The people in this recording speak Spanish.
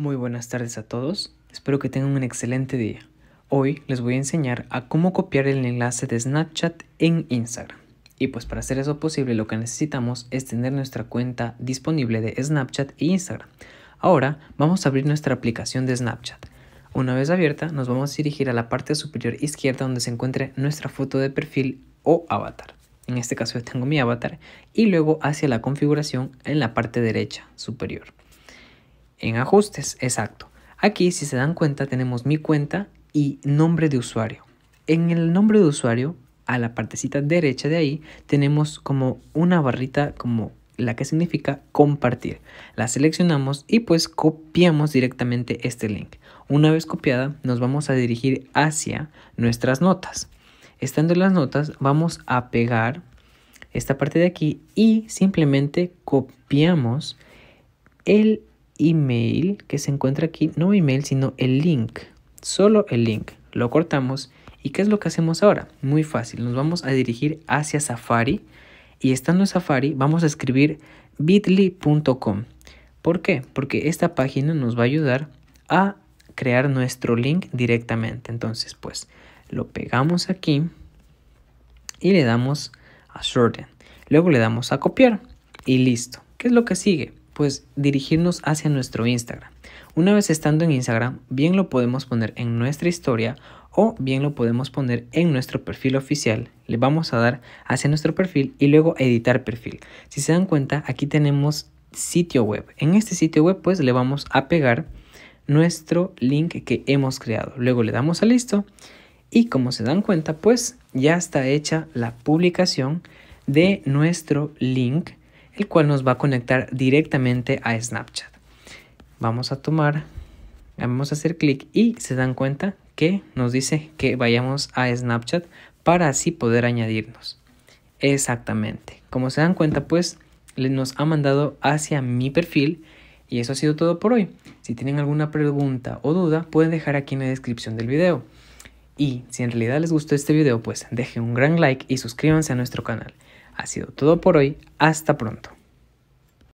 Muy buenas tardes a todos, espero que tengan un excelente día. Hoy les voy a enseñar a cómo copiar el enlace de Snapchat en Instagram. Y pues para hacer eso posible lo que necesitamos es tener nuestra cuenta disponible de Snapchat e Instagram. Ahora vamos a abrir nuestra aplicación de Snapchat. Una vez abierta nos vamos a dirigir a la parte superior izquierda donde se encuentre nuestra foto de perfil o avatar. En este caso yo tengo mi avatar y luego hacia la configuración en la parte derecha superior en ajustes, exacto. Aquí, si se dan cuenta, tenemos mi cuenta y nombre de usuario. En el nombre de usuario, a la partecita derecha de ahí, tenemos como una barrita como la que significa compartir. La seleccionamos y pues copiamos directamente este link. Una vez copiada, nos vamos a dirigir hacia nuestras notas. Estando en las notas, vamos a pegar esta parte de aquí y simplemente copiamos el email que se encuentra aquí, no email, sino el link, solo el link. Lo cortamos y ¿qué es lo que hacemos ahora? Muy fácil, nos vamos a dirigir hacia Safari y estando en Safari vamos a escribir bit.ly.com. ¿Por qué? Porque esta página nos va a ayudar a crear nuestro link directamente. Entonces, pues lo pegamos aquí y le damos a shorten. Luego le damos a copiar y listo. ¿Qué es lo que sigue? pues dirigirnos hacia nuestro Instagram. Una vez estando en Instagram, bien lo podemos poner en nuestra historia o bien lo podemos poner en nuestro perfil oficial. Le vamos a dar hacia nuestro perfil y luego editar perfil. Si se dan cuenta, aquí tenemos sitio web. En este sitio web pues le vamos a pegar nuestro link que hemos creado. Luego le damos a listo y como se dan cuenta pues ya está hecha la publicación de nuestro link el cual nos va a conectar directamente a Snapchat. Vamos a tomar, vamos a hacer clic y se dan cuenta que nos dice que vayamos a Snapchat para así poder añadirnos. Exactamente. Como se dan cuenta, pues nos ha mandado hacia mi perfil. Y eso ha sido todo por hoy. Si tienen alguna pregunta o duda, pueden dejar aquí en la descripción del video. Y si en realidad les gustó este video, pues dejen un gran like y suscríbanse a nuestro canal ha sido todo por hoy. Hasta pronto.